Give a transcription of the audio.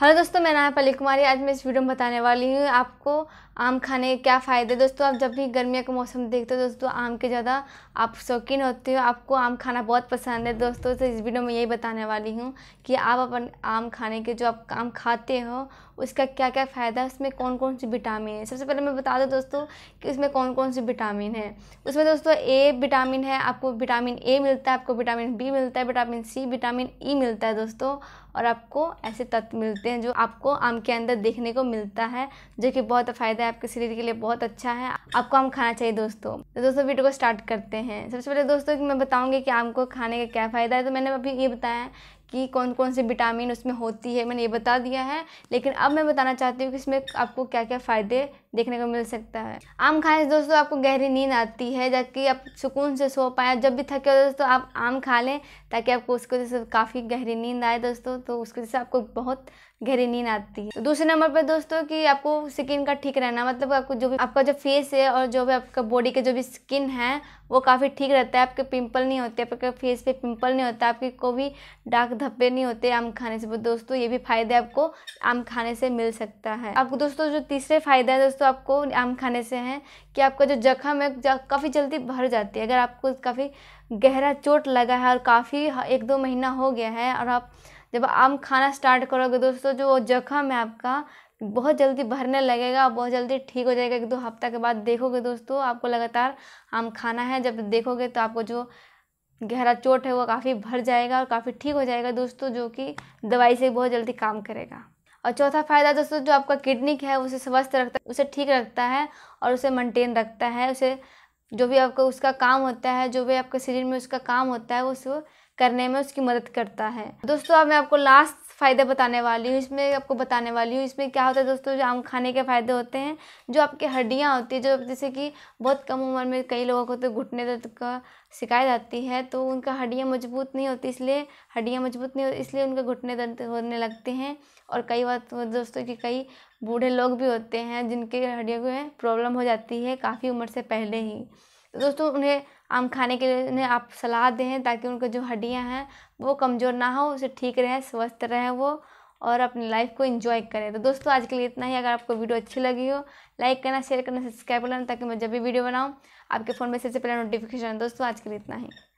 hello दोस्तों मैं है पल्ली कुमारी आज मैं इस वीडियो में बताने वाली हूँ आपको आम खाने के क्या फ़ायदे दोस्तों आप जब भी गर्मियों का मौसम देखते हो दोस्तों आम के ज़्यादा आप शौकीन होते हो आपको आम खाना बहुत पसंद है दोस्तों तो इस वीडियो में यही बताने वाली हूँ कि आप अपन आम खाने के जो आप आम खाते हो उसका क्या क्या फ़ायदा है उसमें कौन कौन सी विटामिन है सबसे पहले मैं बता दूँ दोस्तों कि उसमें कौन कौन सी विटामिन है उसमें दोस्तों ए विटामिन है आपको विटामिन ए मिलता है आपको विटामिन बी मिलता है विटामिन सी विटामिन ई मिलता है दोस्तों और आपको ऐसे तत्व मिलते हैं जो आपको आम के अंदर देखने को मिलता है जो कि बहुत फ़ायदा है आपके शरीर के लिए बहुत अच्छा है आपको आम खाना चाहिए दोस्तों तो दोस्तों वीडियो को स्टार्ट करते हैं सबसे पहले दोस्तों मैं बताऊंगी कि आम को खाने का क्या फ़ायदा है तो मैंने अभी ये बताया कि कौन कौन से विटामिन उसमें होती है मैंने ये बता दिया है लेकिन अब मैं बताना चाहती हूँ कि इसमें आपको क्या क्या फ़ायदे देखने को मिल सकता है आम खाने से दोस्तों आपको गहरी नींद आती है जबकि आप सुकून से सो पाए जब भी थके हो दोस्तों आप आम खा लें ताकि आपको उसको जैसे काफ़ी गहरी नींद आए दोस्तों तो उसकी वजह से आपको बहुत गहरी नींद आती है दूसरे नंबर पर दोस्तों कि आपको स्किन का ठीक रहना मतलब आपको जो भी आपका जो फेस है और जो भी आपका बॉडी के जो भी स्किन है वो काफ़ी ठीक रहता है आपके पिंपल नहीं होते आपके फेस पे पिंपल नहीं होता आपकी कोई भी डार्क धब्बे नहीं होते आम खाने से दोस्तों ये भी फायदे आपको आम खाने से मिल सकता है आपको दोस्तों जो तीसरे फायदा है दोस्तों आपको आम खाने से है कि आपका जो जख्म है काफ़ी जल्दी भर जाती है अगर आपको काफ़ी गहरा चोट लगा है और काफ़ी एक दो महीना हो गया है और आप जब आम खाना स्टार्ट करोगे दोस्तों जो जख्म है आपका बहुत जल्दी भरने लगेगा बहुत जल्दी ठीक हो जाएगा एक दो हफ्ता के बाद देखोगे दोस्तों आपको लगातार आम खाना है जब देखोगे तो आपको जो गहरा चोट है वो काफ़ी भर जाएगा और काफ़ी ठीक हो जाएगा दोस्तों जो कि दवाई से बहुत जल्दी काम करेगा और चौथा फायदा दोस्तों जो आपका किडनी है उसे स्वस्थ रखता है उसे ठीक रखता है और उसे मेंटेन रखता है उसे जो भी आपका उसका काम होता है जो भी आपके शरीर में उसका काम होता है वो उसको करने में उसकी मदद करता है दोस्तों अब मैं आपको लास्ट फ़ायदे बताने वाली हूँ इसमें आपको बताने वाली हूँ इसमें क्या होता है दोस्तों जो आम खाने के फ़ायदे होते हैं जो आपकी हड्डियाँ होती है जो जैसे कि बहुत कम उम्र में कई लोगों को तो घुटने दर्द का शिकायत आती है तो उनका हड्डियाँ मजबूत नहीं होती इसलिए हड्डियाँ मजबूत नहीं होती इसलिए उनके घुटने दर्द होने लगते हैं और कई बार तो दोस्तों की कई बूढ़े लोग भी होते हैं जिनके हड्डियों में प्रॉब्लम हो जाती है काफ़ी उम्र से पहले ही तो दोस्तों उन्हें आम खाने के लिए उन्हें आप सलाह दें ताकि उनको जो हड्डियाँ हैं वो कमज़ोर ना हो उसे ठीक रहें स्वस्थ रहें वो और अपनी लाइफ को इंजॉय करें तो दोस्तों आज के लिए इतना ही अगर आपको वीडियो अच्छी लगी हो लाइक करना शेयर करना सब्सक्राइब करना ताकि मैं जब भी वीडियो बनाऊँ आपके फ़ोन में सबसे पहले नोटिफिकेशन दोस्तों आज के लिए इतना ही